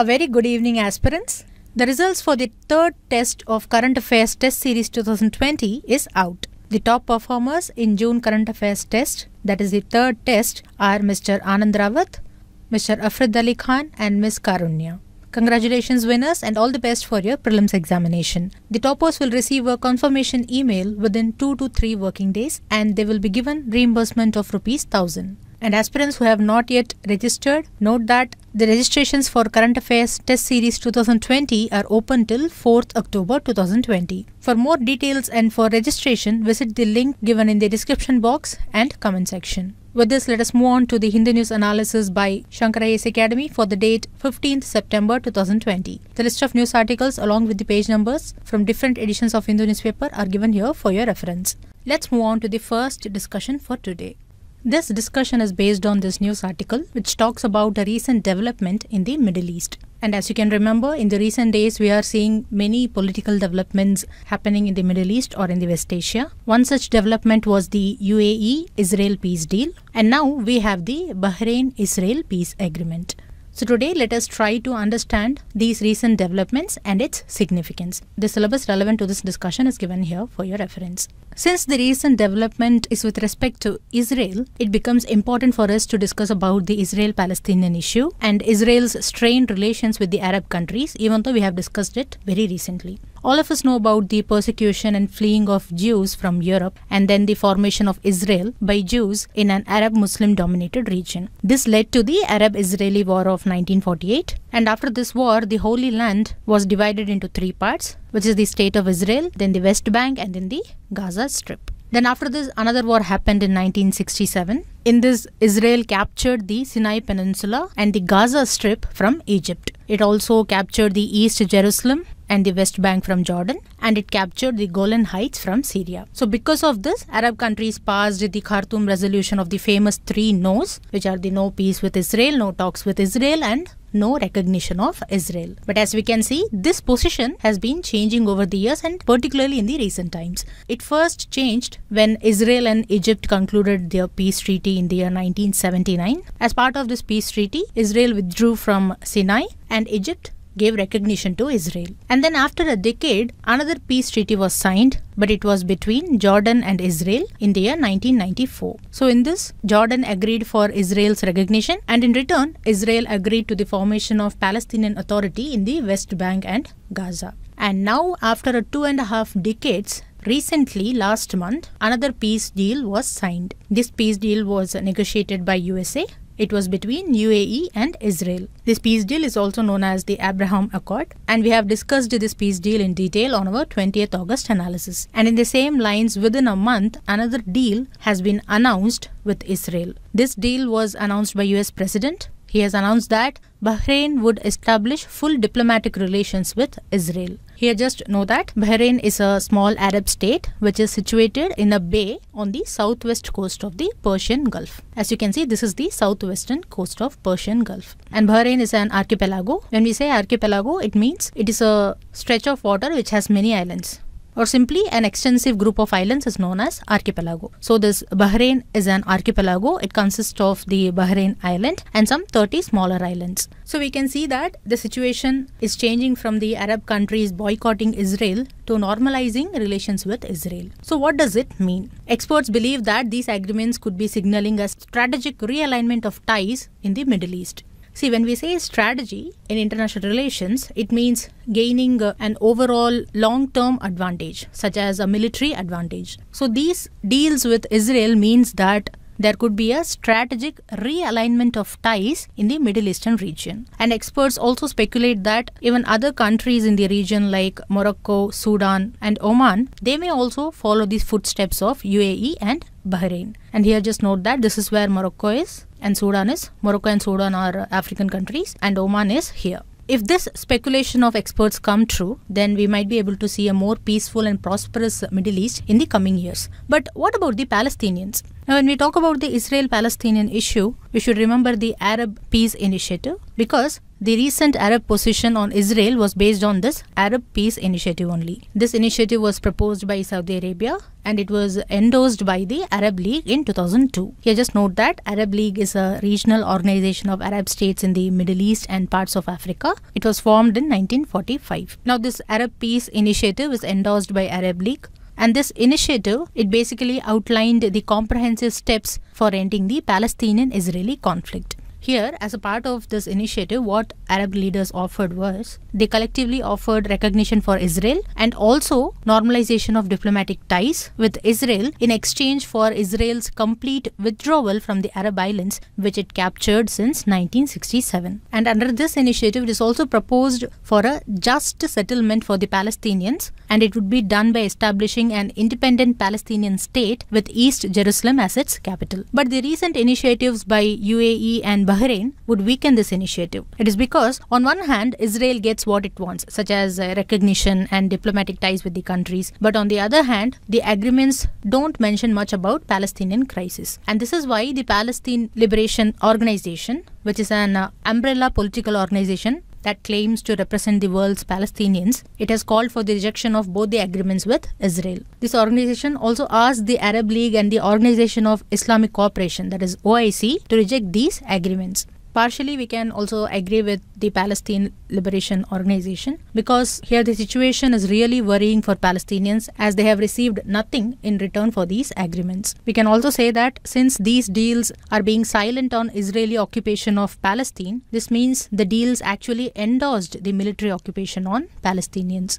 A very good evening, aspirants. The results for the third test of Current Affairs Test Series 2020 is out. The top performers in June Current Affairs Test, that is the third test, are Mr. Anand Rawat, Mr. Afrid Ali Khan, and Ms. Karunya. Congratulations, winners, and all the best for your prelims examination. The toppers will receive a confirmation email within 2 to 3 working days and they will be given reimbursement of rupees 1000. And aspirants who have not yet registered, note that the registrations for Current Affairs Test Series 2020 are open till 4th October 2020. For more details and for registration, visit the link given in the description box and comment section. With this, let us move on to the Hindi news analysis by Shankara AS Academy for the date 15th September 2020. The list of news articles along with the page numbers from different editions of Hindu newspaper are given here for your reference. Let's move on to the first discussion for today. This discussion is based on this news article, which talks about a recent development in the Middle East. And as you can remember, in the recent days, we are seeing many political developments happening in the Middle East or in the West Asia. One such development was the UAE Israel peace deal, and now we have the Bahrain Israel peace agreement. So today let us try to understand these recent developments and its significance. The syllabus relevant to this discussion is given here for your reference. Since the recent development is with respect to Israel, it becomes important for us to discuss about the Israel-Palestinian issue and Israel's strained relations with the Arab countries even though we have discussed it very recently. All of us know about the persecution and fleeing of Jews from Europe and then the formation of Israel by Jews in an Arab Muslim dominated region. This led to the Arab Israeli War of 1948. And after this war, the Holy Land was divided into three parts, which is the State of Israel, then the West Bank, and then the Gaza Strip. Then after this, another war happened in 1967. In this, Israel captured the Sinai Peninsula and the Gaza Strip from Egypt. It also captured the East Jerusalem and the West Bank from Jordan, and it captured the Golan Heights from Syria. So, because of this, Arab countries passed the Khartoum resolution of the famous three no's, which are the no peace with Israel, no talks with Israel, and no recognition of Israel. But as we can see, this position has been changing over the years and particularly in the recent times. It first changed when Israel and Egypt concluded their peace treaty in the year 1979. As part of this peace treaty, Israel withdrew from Sinai and Egypt gave recognition to Israel. And then after a decade, another peace treaty was signed, but it was between Jordan and Israel in the year 1994. So in this, Jordan agreed for Israel's recognition and in return, Israel agreed to the formation of Palestinian Authority in the West Bank and Gaza. And now, after a two and a half decades, Recently, last month, another peace deal was signed. This peace deal was negotiated by USA, it was between UAE and Israel. This peace deal is also known as the Abraham Accord and we have discussed this peace deal in detail on our 20th August analysis. And in the same lines within a month another deal has been announced with Israel. This deal was announced by US President he has announced that Bahrain would establish full diplomatic relations with Israel. Here, just know that Bahrain is a small Arab state which is situated in a bay on the southwest coast of the Persian Gulf. As you can see, this is the southwestern coast of Persian Gulf. And Bahrain is an archipelago. When we say archipelago, it means it is a stretch of water which has many islands or simply an extensive group of islands is known as archipelago. So this Bahrain is an archipelago. It consists of the Bahrain island and some 30 smaller islands. So we can see that the situation is changing from the Arab countries boycotting Israel to normalizing relations with Israel. So what does it mean? Experts believe that these agreements could be signaling a strategic realignment of ties in the Middle East. See, when we say strategy in international relations, it means gaining uh, an overall long term advantage, such as a military advantage. So, these deals with Israel means that there could be a strategic realignment of ties in the Middle Eastern region. And experts also speculate that even other countries in the region like Morocco, Sudan, and Oman, they may also follow the footsteps of UAE and Bahrain. And here just note that this is where Morocco is and Sudan is. Morocco and Sudan are African countries and Oman is here. If this speculation of experts come true, then we might be able to see a more peaceful and prosperous Middle East in the coming years. But what about the Palestinians? Now, when we talk about the Israel Palestinian issue, we should remember the Arab Peace Initiative because the recent Arab position on Israel was based on this Arab Peace Initiative only. This initiative was proposed by Saudi Arabia and it was endorsed by the Arab League in 2002. Here just note that Arab League is a regional organization of Arab states in the Middle East and parts of Africa. It was formed in 1945. Now this Arab Peace Initiative is endorsed by Arab League and this initiative it basically outlined the comprehensive steps for ending the Palestinian Israeli conflict. Here, as a part of this initiative, what Arab leaders offered was they collectively offered recognition for Israel and also normalization of diplomatic ties with Israel in exchange for Israel's complete withdrawal from the Arab islands, which it captured since 1967. And under this initiative, it is also proposed for a just settlement for the Palestinians, and it would be done by establishing an independent Palestinian state with East Jerusalem as its capital. But the recent initiatives by UAE and Bahrain would weaken this initiative. It is because, on one hand, Israel gets what it wants, such as uh, recognition and diplomatic ties with the countries, but on the other hand, the agreements don't mention much about Palestinian crisis. And this is why the Palestine Liberation Organization, which is an uh, umbrella political organization that claims to represent the world's Palestinians, it has called for the rejection of both the agreements with Israel. This organization also asked the Arab League and the Organization of Islamic Cooperation, that is OIC, to reject these agreements partially we can also agree with the Palestine Liberation Organization because here the situation is really worrying for Palestinians as they have received nothing in return for these agreements. We can also say that since these deals are being silent on Israeli occupation of Palestine, this means the deals actually endorsed the military occupation on Palestinians.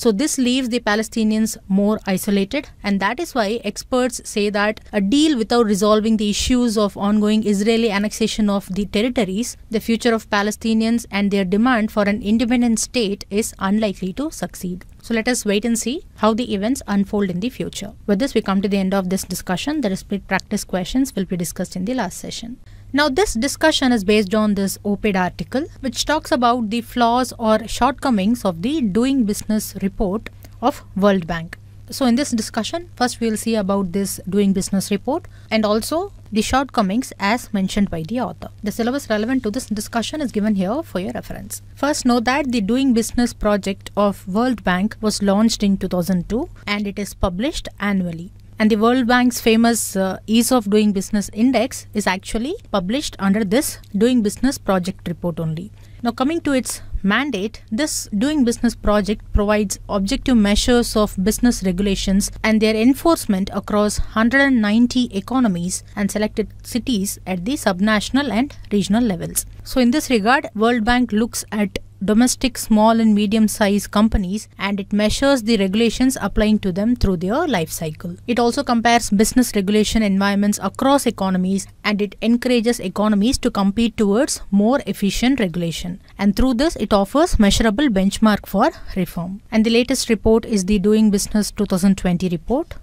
So this leaves the Palestinians more isolated, and that is why experts say that a deal without resolving the issues of ongoing Israeli annexation of the territories, the future of Palestinians, and their demand for an independent state is unlikely to succeed. So let us wait and see how the events unfold in the future. With this, we come to the end of this discussion. The respect practice questions will be discussed in the last session. Now this discussion is based on this OPED article which talks about the flaws or shortcomings of the doing business report of World Bank. So in this discussion first we will see about this doing business report and also the shortcomings as mentioned by the author. The syllabus relevant to this discussion is given here for your reference. First know that the doing business project of World Bank was launched in 2002 and it is published annually. And the World Bank's famous uh, Ease of Doing Business Index is actually published under this Doing Business Project report only. Now, coming to its mandate, this Doing Business project provides objective measures of business regulations and their enforcement across 190 economies and selected cities at the subnational and regional levels. So, in this regard, World Bank looks at domestic small and medium sized companies and it measures the regulations applying to them through their life cycle. It also compares business regulation environments across economies and it encourages economies to compete towards more efficient regulation. And through this, it offers measurable benchmark for reform. And the latest report is the Doing Business 2020 report.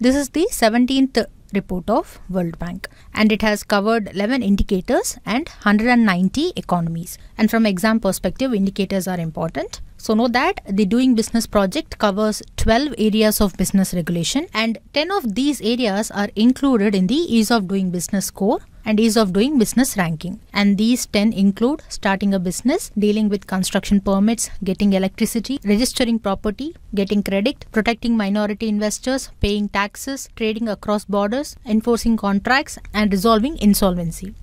This is the 17th report of World Bank and it has covered 11 indicators and 190 economies and from exam perspective indicators are important so know that the doing business project covers 12 areas of business regulation and 10 of these areas are included in the ease of doing business score and ease of doing business ranking. And these 10 include starting a business, dealing with construction permits, getting electricity, registering property, getting credit, protecting minority investors, paying taxes, trading across borders, enforcing contracts, and resolving insolvency.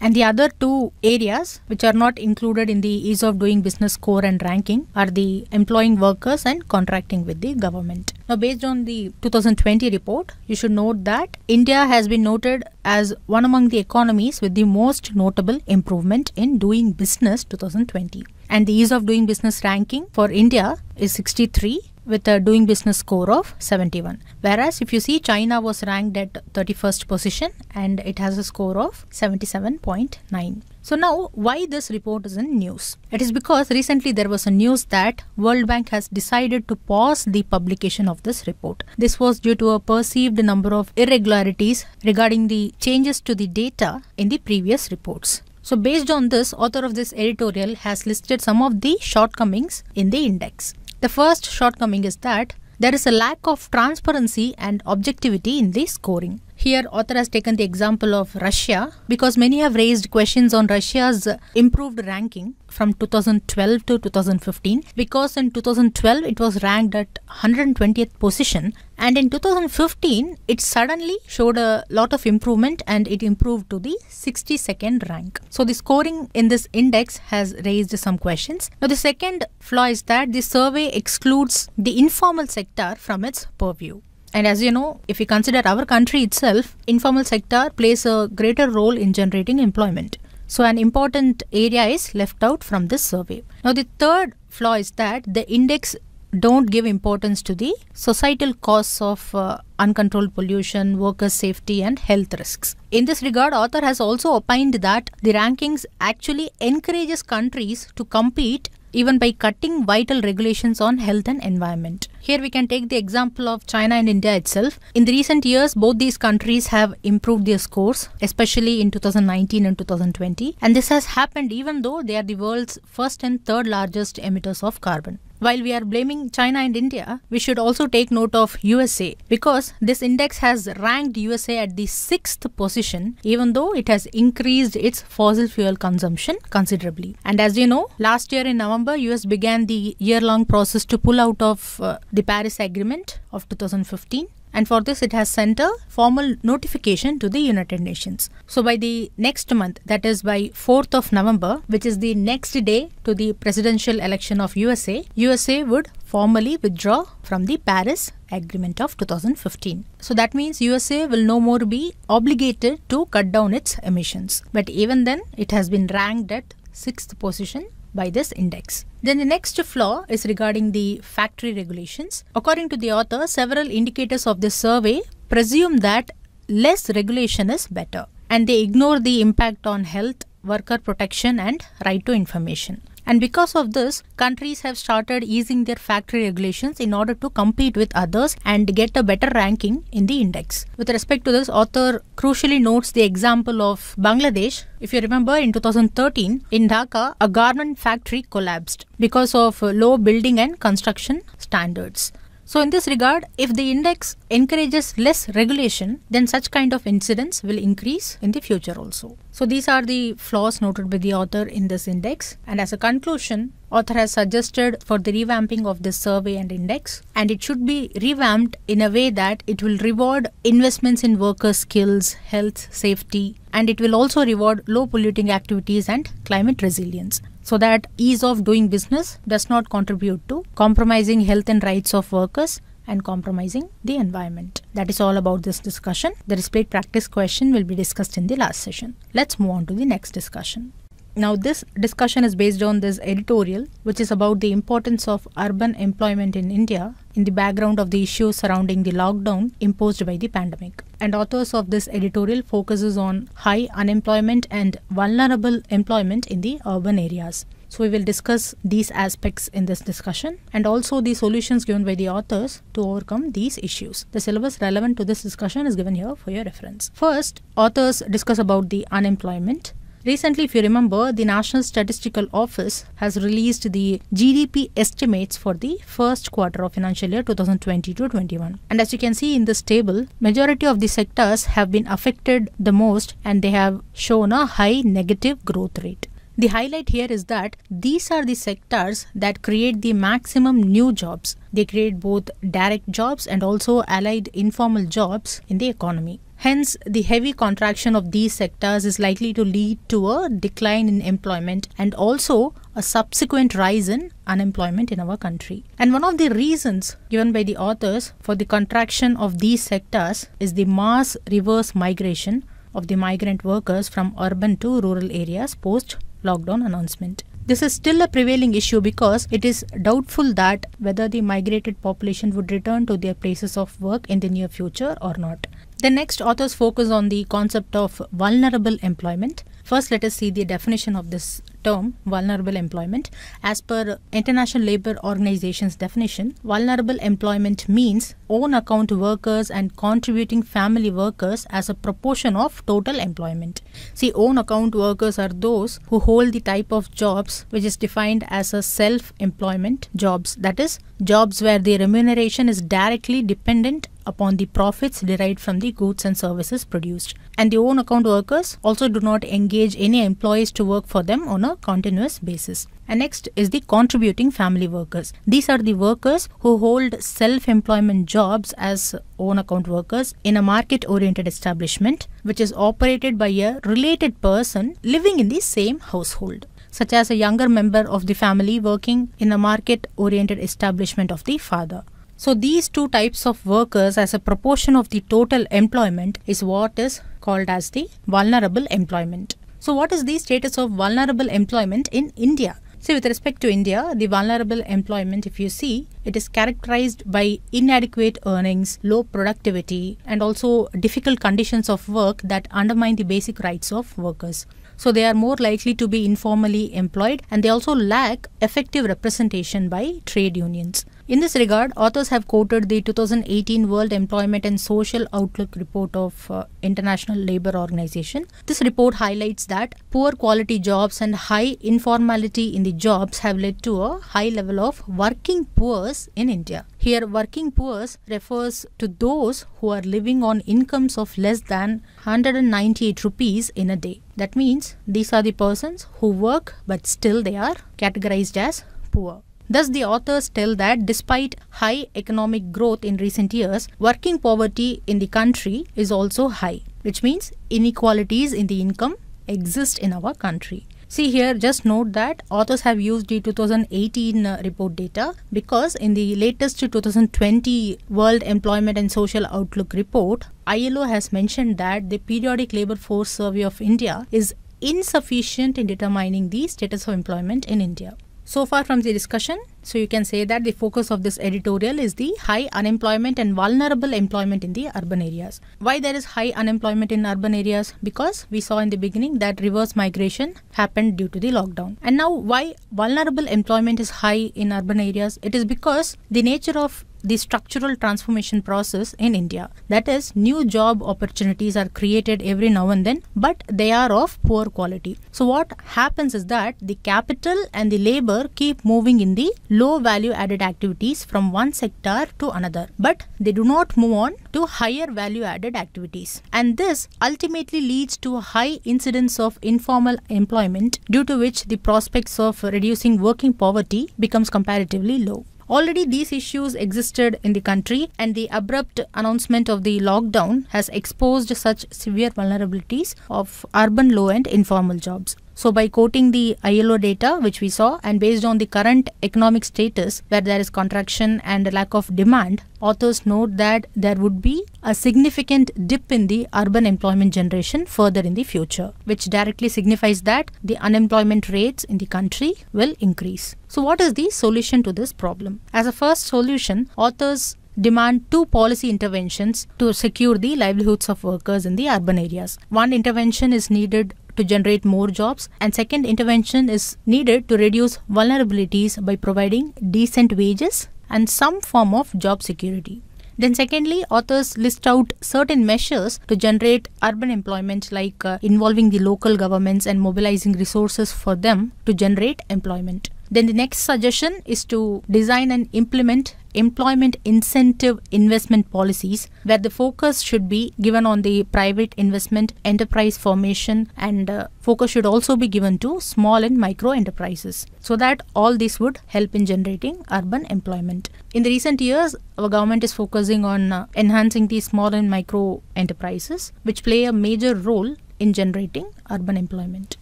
And the other two areas which are not included in the ease of doing business score and ranking are the employing workers and contracting with the government. Now, based on the 2020 report, you should note that India has been noted as one among the economies with the most notable improvement in doing business 2020. And the ease of doing business ranking for India is 63 with a doing business score of 71. Whereas if you see China was ranked at 31st position and it has a score of 77.9. So now why this report is in news? It is because recently there was a news that World Bank has decided to pause the publication of this report. This was due to a perceived number of irregularities regarding the changes to the data in the previous reports. So based on this, author of this editorial has listed some of the shortcomings in the index. The first shortcoming is that there is a lack of transparency and objectivity in the scoring. Here, author has taken the example of Russia because many have raised questions on Russia's improved ranking from 2012 to 2015 because in 2012 it was ranked at 120th position and in 2015 it suddenly showed a lot of improvement and it improved to the 62nd rank. So the scoring in this index has raised some questions. Now the second flaw is that the survey excludes the informal sector from its purview. And as you know, if we consider our country itself, informal sector plays a greater role in generating employment. So an important area is left out from this survey. Now the third flaw is that the index don't give importance to the societal costs of uh, uncontrolled pollution, workers' safety, and health risks. In this regard, author has also opined that the rankings actually encourages countries to compete even by cutting vital regulations on health and environment. Here we can take the example of China and India itself. In the recent years, both these countries have improved their scores, especially in 2019 and 2020. And this has happened even though they are the world's first and third largest emitters of carbon. While we are blaming China and India, we should also take note of USA because this index has ranked USA at the sixth position, even though it has increased its fossil fuel consumption considerably. And as you know, last year in November, US began the year long process to pull out of uh, the Paris Agreement of 2015 and for this it has sent a formal notification to the United Nations. So by the next month, that is by 4th of November, which is the next day to the presidential election of USA, USA would formally withdraw from the Paris Agreement of 2015. So that means USA will no more be obligated to cut down its emissions. But even then, it has been ranked at 6th position by this index. Then the next flaw is regarding the factory regulations. According to the author, several indicators of this survey presume that less regulation is better and they ignore the impact on health, worker protection and right to information. And because of this, countries have started easing their factory regulations in order to compete with others and get a better ranking in the index. With respect to this, author crucially notes the example of Bangladesh. If you remember, in 2013, in Dhaka, a garment factory collapsed because of low building and construction standards. So in this regard, if the index encourages less regulation, then such kind of incidence will increase in the future also. So these are the flaws noted by the author in this index. And as a conclusion, author has suggested for the revamping of this survey and index and it should be revamped in a way that it will reward investments in worker skills health safety and it will also reward low polluting activities and climate resilience so that ease of doing business does not contribute to compromising health and rights of workers and compromising the environment. That is all about this discussion. The displayed practice question will be discussed in the last session. Let's move on to the next discussion. Now, this discussion is based on this editorial, which is about the importance of urban employment in India in the background of the issues surrounding the lockdown imposed by the pandemic. And authors of this editorial focuses on high unemployment and vulnerable employment in the urban areas. So we will discuss these aspects in this discussion and also the solutions given by the authors to overcome these issues. The syllabus relevant to this discussion is given here for your reference. First, authors discuss about the unemployment Recently, if you remember, the National Statistical Office has released the GDP estimates for the first quarter of financial year 2020-21. And as you can see in this table, majority of the sectors have been affected the most and they have shown a high negative growth rate. The highlight here is that these are the sectors that create the maximum new jobs. They create both direct jobs and also allied informal jobs in the economy. Hence, the heavy contraction of these sectors is likely to lead to a decline in employment and also a subsequent rise in unemployment in our country. And one of the reasons given by the authors for the contraction of these sectors is the mass reverse migration of the migrant workers from urban to rural areas post lockdown announcement. This is still a prevailing issue because it is doubtful that whether the migrated population would return to their places of work in the near future or not. The next authors focus on the concept of vulnerable employment First, let us see the definition of this term, vulnerable employment. As per International Labour Organization's definition, vulnerable employment means own account workers and contributing family workers as a proportion of total employment. See, own account workers are those who hold the type of jobs which is defined as a self-employment jobs, that is, jobs where the remuneration is directly dependent upon the profits derived from the goods and services produced. And the own account workers also do not engage engage any employees to work for them on a continuous basis. And next is the contributing family workers. These are the workers who hold self-employment jobs as own account workers in a market-oriented establishment which is operated by a related person living in the same household such as a younger member of the family working in a market-oriented establishment of the father. So these two types of workers as a proportion of the total employment is what is called as the vulnerable employment. So what is the status of vulnerable employment in India? So with respect to India, the vulnerable employment, if you see, it is characterized by inadequate earnings, low productivity, and also difficult conditions of work that undermine the basic rights of workers. So they are more likely to be informally employed and they also lack effective representation by trade unions. In this regard, authors have quoted the 2018 World Employment and Social Outlook report of uh, International Labour Organization. This report highlights that poor quality jobs and high informality in the jobs have led to a high level of working poors in India. Here, working poors refers to those who are living on incomes of less than 198 rupees in a day. That means these are the persons who work but still they are categorized as poor. Thus, the authors tell that despite high economic growth in recent years, working poverty in the country is also high, which means inequalities in the income exist in our country. See here, just note that authors have used the 2018 uh, report data because in the latest 2020 World Employment and Social Outlook report, ILO has mentioned that the periodic labor force survey of India is insufficient in determining the status of employment in India. So far from the discussion, so you can say that the focus of this editorial is the high unemployment and vulnerable employment in the urban areas. Why there is high unemployment in urban areas? Because we saw in the beginning that reverse migration happened due to the lockdown. And now why vulnerable employment is high in urban areas? It is because the nature of the structural transformation process in India. That is, new job opportunities are created every now and then, but they are of poor quality. So, what happens is that the capital and the labor keep moving in the low value added activities from one sector to another, but they do not move on to higher value added activities. And this ultimately leads to a high incidence of informal employment, due to which the prospects of reducing working poverty becomes comparatively low. Already these issues existed in the country and the abrupt announcement of the lockdown has exposed such severe vulnerabilities of urban low and informal jobs. So by quoting the ILO data which we saw and based on the current economic status where there is contraction and lack of demand, authors note that there would be a significant dip in the urban employment generation further in the future, which directly signifies that the unemployment rates in the country will increase. So what is the solution to this problem? As a first solution, authors demand two policy interventions to secure the livelihoods of workers in the urban areas. One intervention is needed to generate more jobs and second intervention is needed to reduce vulnerabilities by providing decent wages and some form of job security. Then secondly, authors list out certain measures to generate urban employment like uh, involving the local governments and mobilizing resources for them to generate employment. Then the next suggestion is to design and implement employment incentive investment policies where the focus should be given on the private investment enterprise formation and uh, focus should also be given to small and micro enterprises so that all this would help in generating urban employment in the recent years our government is focusing on uh, enhancing the small and micro enterprises which play a major role in generating urban employment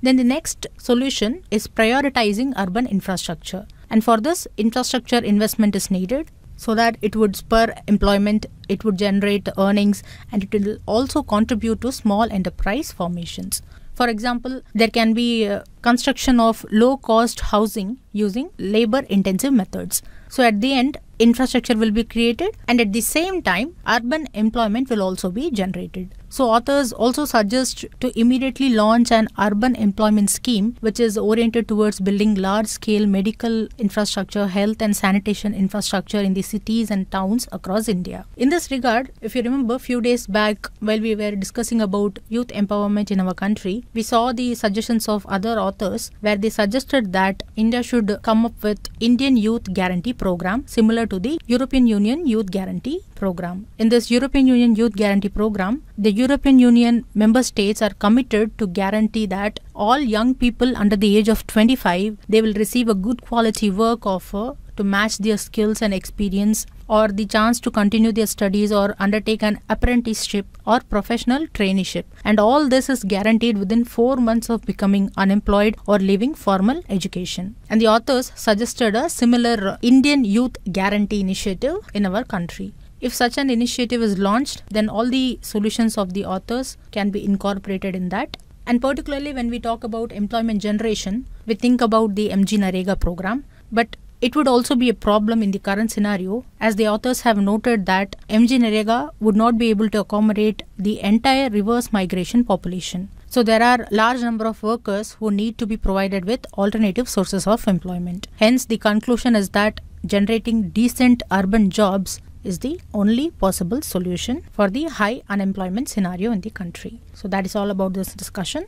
then the next solution is prioritizing urban infrastructure. And for this, infrastructure investment is needed so that it would spur employment, it would generate earnings, and it will also contribute to small enterprise formations. For example, there can be uh, construction of low cost housing using labor intensive methods. So at the end, infrastructure will be created, and at the same time, urban employment will also be generated. So authors also suggest to immediately launch an urban employment scheme which is oriented towards building large-scale medical infrastructure, health and sanitation infrastructure in the cities and towns across India. In this regard, if you remember a few days back while we were discussing about youth empowerment in our country, we saw the suggestions of other authors where they suggested that India should come up with Indian Youth Guarantee Program similar to the European Union Youth Guarantee Program. In this European Union Youth Guarantee Program, the European Union member states are committed to guarantee that all young people under the age of 25 they will receive a good quality work offer to match their skills and experience or the chance to continue their studies or undertake an apprenticeship or professional traineeship. And all this is guaranteed within four months of becoming unemployed or leaving formal education. And the authors suggested a similar Indian youth guarantee initiative in our country. If such an initiative is launched, then all the solutions of the authors can be incorporated in that. And particularly when we talk about employment generation, we think about the MG Narega program. But it would also be a problem in the current scenario, as the authors have noted that MG Narega would not be able to accommodate the entire reverse migration population. So there are large number of workers who need to be provided with alternative sources of employment. Hence, the conclusion is that generating decent urban jobs is the only possible solution for the high unemployment scenario in the country. So that is all about this discussion.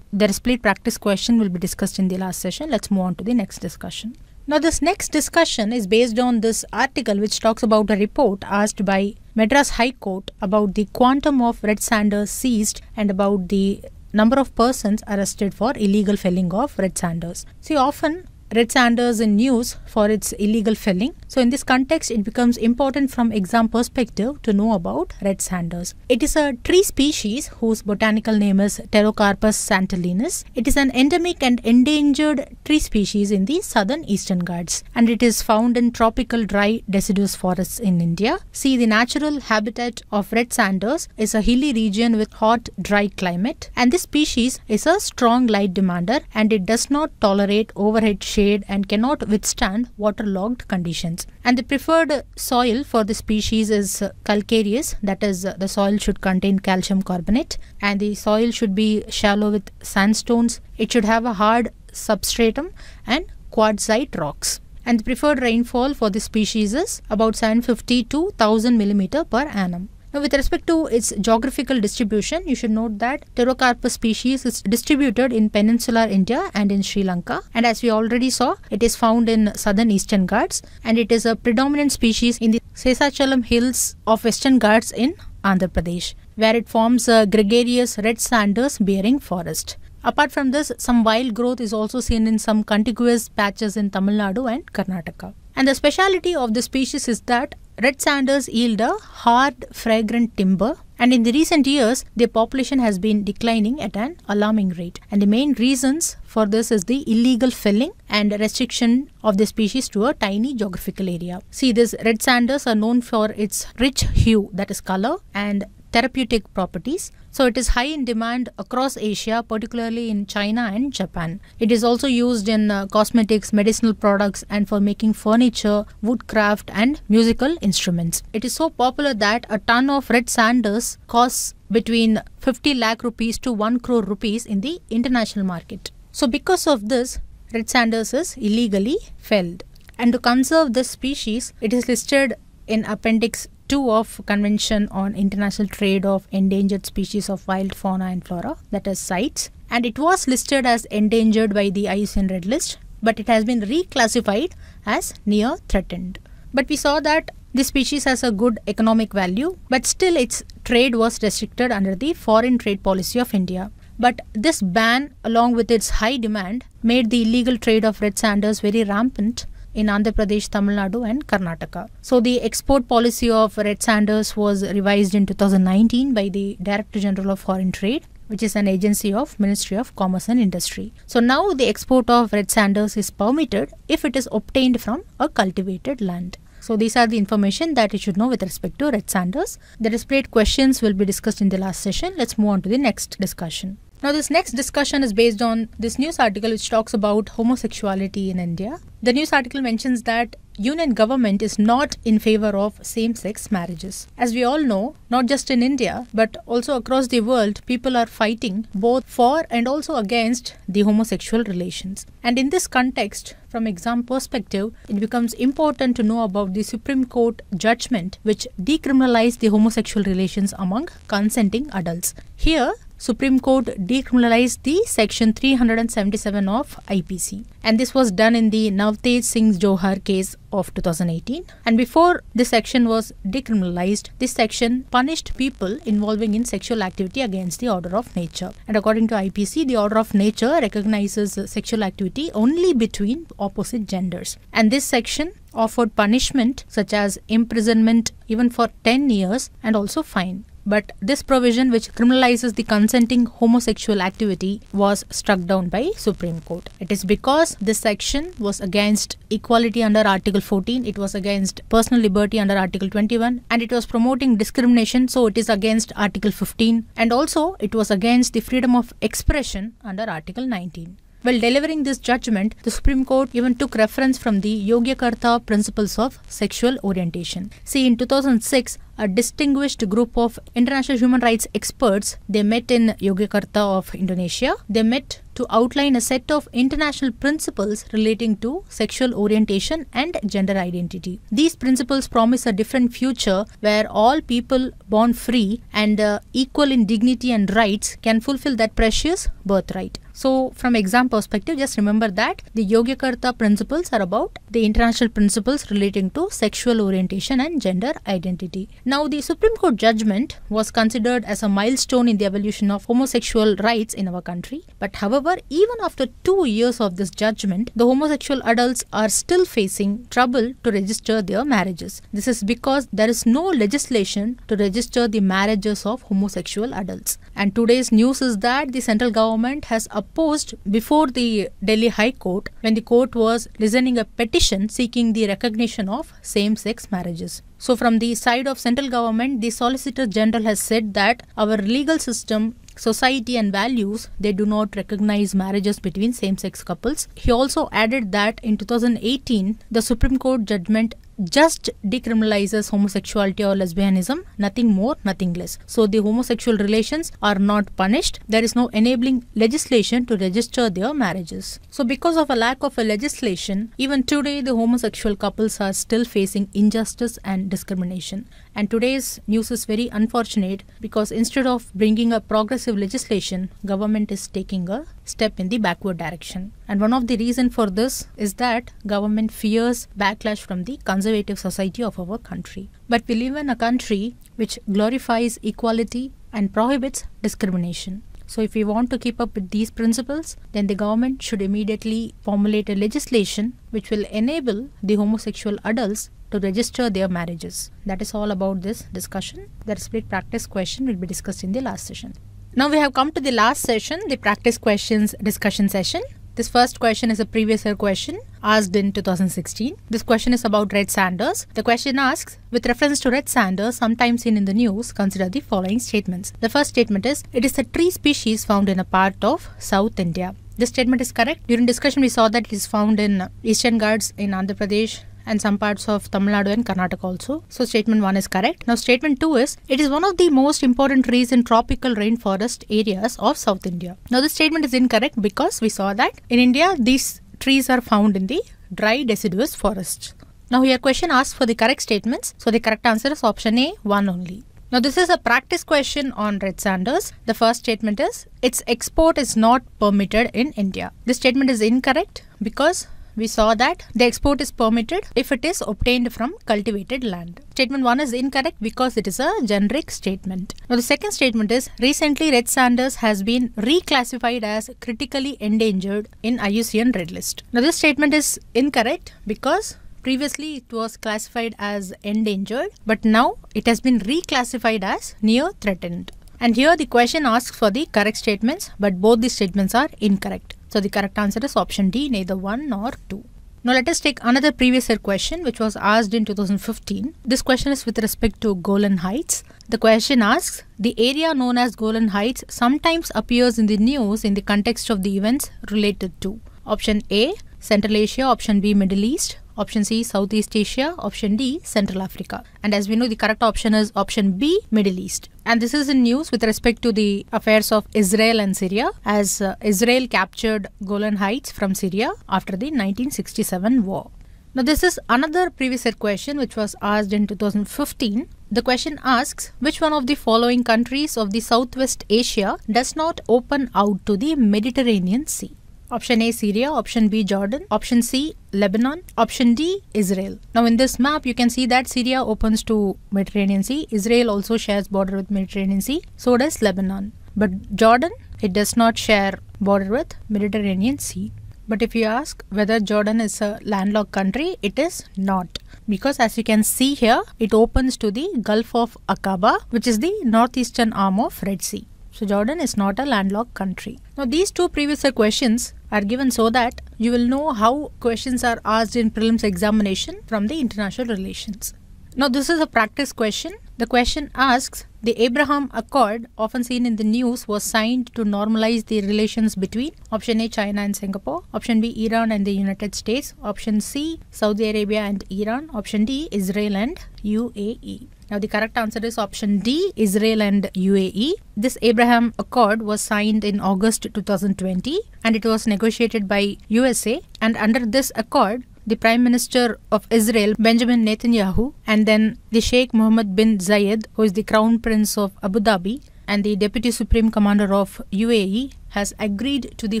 The split practice question will be discussed in the last session. Let's move on to the next discussion. Now this next discussion is based on this article which talks about a report asked by Madras High Court about the quantum of red sanders seized and about the number of persons arrested for illegal felling of red sanders. See often Red Sanders in news for its illegal felling. So in this context, it becomes important from exam perspective to know about Red Sanders. It is a tree species whose botanical name is Pterocarpus santalinus. It is an endemic and endangered tree species in the southern eastern Ghats and it is found in tropical dry deciduous forests in India. See the natural habitat of Red Sanders is a hilly region with hot dry climate and this species is a strong light demander and it does not tolerate overhead shade shade and cannot withstand waterlogged conditions. And the preferred soil for the species is uh, calcareous, that is, uh, the soil should contain calcium carbonate, and the soil should be shallow with sandstones. It should have a hard substratum and quartzite rocks. And the preferred rainfall for this species is about 750 to 1000 mm per annum. Now with respect to its geographical distribution, you should note that Pterocarpus species is distributed in peninsular India and in Sri Lanka and as we already saw, it is found in southern eastern Ghats and it is a predominant species in the Sesachalam hills of western Ghats in Andhra Pradesh where it forms a gregarious red sanders bearing forest. Apart from this, some wild growth is also seen in some contiguous patches in Tamil Nadu and Karnataka. And the speciality of the species is that Red sanders yield a hard, fragrant timber and in the recent years, their population has been declining at an alarming rate. And the main reasons for this is the illegal felling and restriction of the species to a tiny geographical area. See, these red sanders are known for its rich hue, that is color, and therapeutic properties so it is high in demand across Asia, particularly in China and Japan. It is also used in uh, cosmetics, medicinal products, and for making furniture, woodcraft, and musical instruments. It is so popular that a ton of red sanders costs between 50 lakh rupees to 1 crore rupees in the international market. So because of this, red sanders is illegally felled. And to conserve this species, it is listed in Appendix 2 of Convention on International Trade of Endangered Species of Wild Fauna and Flora, that is CITES, and it was listed as endangered by the IUCN Red List, but it has been reclassified as near threatened. But we saw that this species has a good economic value, but still its trade was restricted under the foreign trade policy of India. But this ban, along with its high demand, made the illegal trade of red sanders very rampant in Andhra Pradesh, Tamil Nadu, and Karnataka. So, the export policy of Red Sanders was revised in 2019 by the Director General of Foreign Trade which is an agency of Ministry of Commerce and Industry. So now the export of red sanders is permitted if it is obtained from a cultivated land. So these are the information that you should know with respect to red sanders. The displayed questions will be discussed in the last session. Let's move on to the next discussion. Now, this next discussion is based on this news article which talks about homosexuality in India. The news article mentions that union government is not in favor of same-sex marriages. As we all know, not just in India but also across the world, people are fighting both for and also against the homosexual relations. And in this context, from exam perspective, it becomes important to know about the Supreme Court judgment which decriminalized the homosexual relations among consenting adults. Here, Supreme Court decriminalized the section 377 of IPC and this was done in the Navtej Singh Johar case of 2018 and before this section was decriminalized this section punished people involving in sexual activity against the order of nature and according to IPC the order of nature recognizes sexual activity only between opposite genders and this section offered punishment such as imprisonment even for 10 years and also fine but this provision which criminalizes the consenting homosexual activity was struck down by Supreme Court. It is because this section was against equality under Article 14, it was against personal liberty under Article 21 and it was promoting discrimination so it is against Article 15 and also it was against the freedom of expression under Article 19. While delivering this judgment, the Supreme Court even took reference from the Yogyakarta principles of sexual orientation. See, in 2006, a distinguished group of international human rights experts, they met in Yogyakarta of Indonesia. They met to outline a set of international principles relating to sexual orientation and gender identity. These principles promise a different future where all people born free and uh, equal in dignity and rights can fulfill that precious birthright. So from exam perspective, just remember that the Yogyakarta principles are about the international principles relating to sexual orientation and gender identity. Now the Supreme Court judgment was considered as a milestone in the evolution of homosexual rights in our country. But however, even after two years of this judgment, the homosexual adults are still facing trouble to register their marriages. This is because there is no legislation to register the marriages of homosexual adults. And today's news is that the central government has opposed before the Delhi High Court when the court was listening a petition seeking the recognition of same-sex marriages. So from the side of central government, the Solicitor General has said that our legal system society and values they do not recognize marriages between same-sex couples he also added that in 2018 the supreme court judgment just decriminalizes homosexuality or lesbianism, nothing more, nothing less. So the homosexual relations are not punished. There is no enabling legislation to register their marriages. So because of a lack of a legislation, even today the homosexual couples are still facing injustice and discrimination. And today's news is very unfortunate because instead of bringing a progressive legislation, government is taking a step in the backward direction. And one of the reason for this is that government fears backlash from the conservative society of our country. But we live in a country which glorifies equality and prohibits discrimination. So if we want to keep up with these principles, then the government should immediately formulate a legislation which will enable the homosexual adults to register their marriages. That is all about this discussion. The split practice question will be discussed in the last session. Now we have come to the last session, the practice questions discussion session. This first question is a previous year question asked in 2016. This question is about Red Sanders. The question asks, with reference to Red Sanders, sometimes seen in the news, consider the following statements. The first statement is, it is a tree species found in a part of South India. This statement is correct. During discussion, we saw that it is found in Eastern Ghats in Andhra Pradesh, and some parts of Tamil Nadu and Karnataka also. So statement 1 is correct. Now statement 2 is, it is one of the most important trees in tropical rainforest areas of South India. Now this statement is incorrect because we saw that in India these trees are found in the dry deciduous forest. Now here question asks for the correct statements. So the correct answer is option A, 1 only. Now this is a practice question on red sanders. The first statement is, its export is not permitted in India. This statement is incorrect because we saw that the export is permitted if it is obtained from cultivated land. Statement 1 is incorrect because it is a generic statement. Now the second statement is recently red sanders has been reclassified as critically endangered in IUCN red list. Now this statement is incorrect because previously it was classified as endangered but now it has been reclassified as near threatened. And here the question asks for the correct statements but both the statements are incorrect. So the correct answer is option D, neither 1 nor 2. Now let us take another previous year question which was asked in 2015. This question is with respect to Golan Heights. The question asks, the area known as Golan Heights sometimes appears in the news in the context of the events related to option A, Central Asia, option B, Middle East, Option C, Southeast Asia. Option D, Central Africa. And as we know, the correct option is option B, Middle East. And this is in news with respect to the affairs of Israel and Syria, as uh, Israel captured Golan Heights from Syria after the 1967 war. Now, this is another previous question which was asked in 2015. The question asks which one of the following countries of the Southwest Asia does not open out to the Mediterranean Sea? Option A Syria, option B Jordan, option C Lebanon, option D Israel. Now in this map you can see that Syria opens to Mediterranean Sea, Israel also shares border with Mediterranean Sea, so does Lebanon. But Jordan, it does not share border with Mediterranean Sea. But if you ask whether Jordan is a landlocked country, it is not. Because as you can see here, it opens to the Gulf of Aqaba, which is the northeastern arm of Red Sea. So Jordan is not a landlocked country. Now these two previous questions are given so that you will know how questions are asked in prelims examination from the international relations. Now this is a practice question. The question asks the Abraham Accord, often seen in the news, was signed to normalize the relations between option A, China and Singapore, option B, Iran and the United States, option C, Saudi Arabia and Iran, option D, Israel and UAE. Now, the correct answer is option D, Israel and UAE. This Abraham Accord was signed in August 2020 and it was negotiated by USA. And under this accord, the Prime Minister of Israel, Benjamin Netanyahu, and then the Sheikh Mohammed bin Zayed, who is the Crown Prince of Abu Dhabi, and the Deputy Supreme Commander of UAE, has agreed to the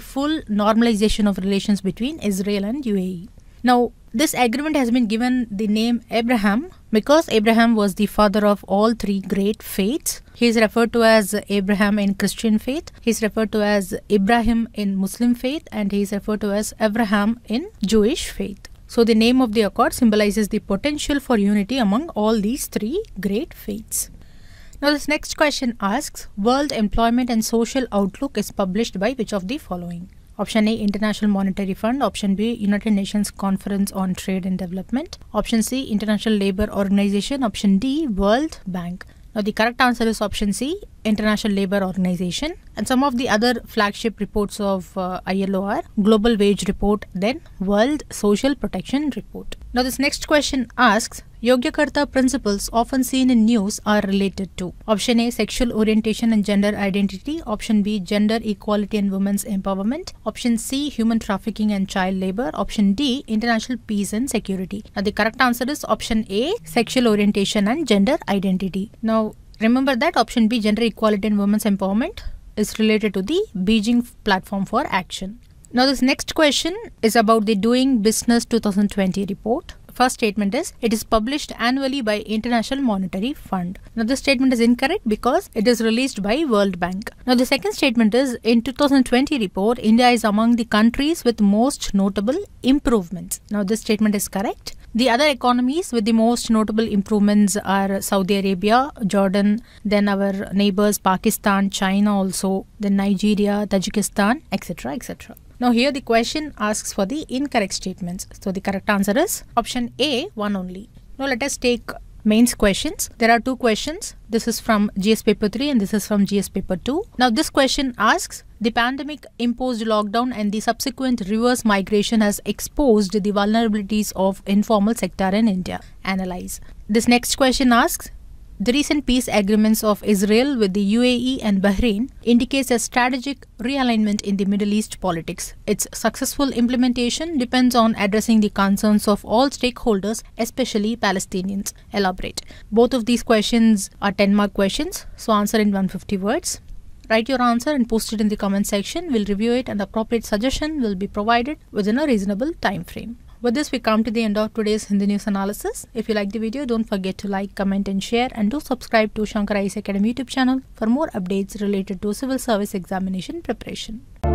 full normalization of relations between Israel and UAE. Now, this agreement has been given the name Abraham because Abraham was the father of all three great faiths. He is referred to as Abraham in Christian faith, he is referred to as Ibrahim in Muslim faith, and he is referred to as Abraham in Jewish faith. So the name of the accord symbolizes the potential for unity among all these three great faiths. Now this next question asks, World Employment and Social Outlook is published by which of the following? Option A International Monetary Fund, Option B United Nations Conference on Trade and Development, Option C International Labour Organization, Option D World Bank. Now the correct answer is option C, International Labour Organization. And some of the other flagship reports of uh, ILO are Global Wage Report, then World Social Protection Report. Now this next question asks, Yogyakarta principles often seen in news are related to option A sexual orientation and gender identity, option B gender equality and women's empowerment, option C human trafficking and child labor, option D international peace and security. Now the correct answer is option A sexual orientation and gender identity. Now remember that option B gender equality and women's empowerment is related to the Beijing platform for action. Now this next question is about the doing business 2020 report first statement is it is published annually by International Monetary Fund. Now this statement is incorrect because it is released by World Bank. Now the second statement is in 2020 report India is among the countries with most notable improvements. Now this statement is correct. The other economies with the most notable improvements are Saudi Arabia, Jordan, then our neighbors Pakistan, China also, then Nigeria, Tajikistan, etc. etc. Now here the question asks for the incorrect statements. So the correct answer is option A, one only. Now let us take mains questions. There are two questions. This is from GS paper 3 and this is from GS paper 2. Now this question asks the pandemic imposed lockdown and the subsequent reverse migration has exposed the vulnerabilities of informal sector in India. Analyze. This next question asks the recent peace agreements of Israel with the UAE and Bahrain indicates a strategic realignment in the Middle East politics. Its successful implementation depends on addressing the concerns of all stakeholders, especially Palestinians. Elaborate. Both of these questions are 10 mark questions, so answer in 150 words. Write your answer and post it in the comment section. We'll review it and appropriate suggestion will be provided within a reasonable time frame. With this, we come to the end of today's Hindi news analysis. If you like the video, don't forget to like, comment and share and do subscribe to Shankar Academy YouTube channel for more updates related to civil service examination preparation.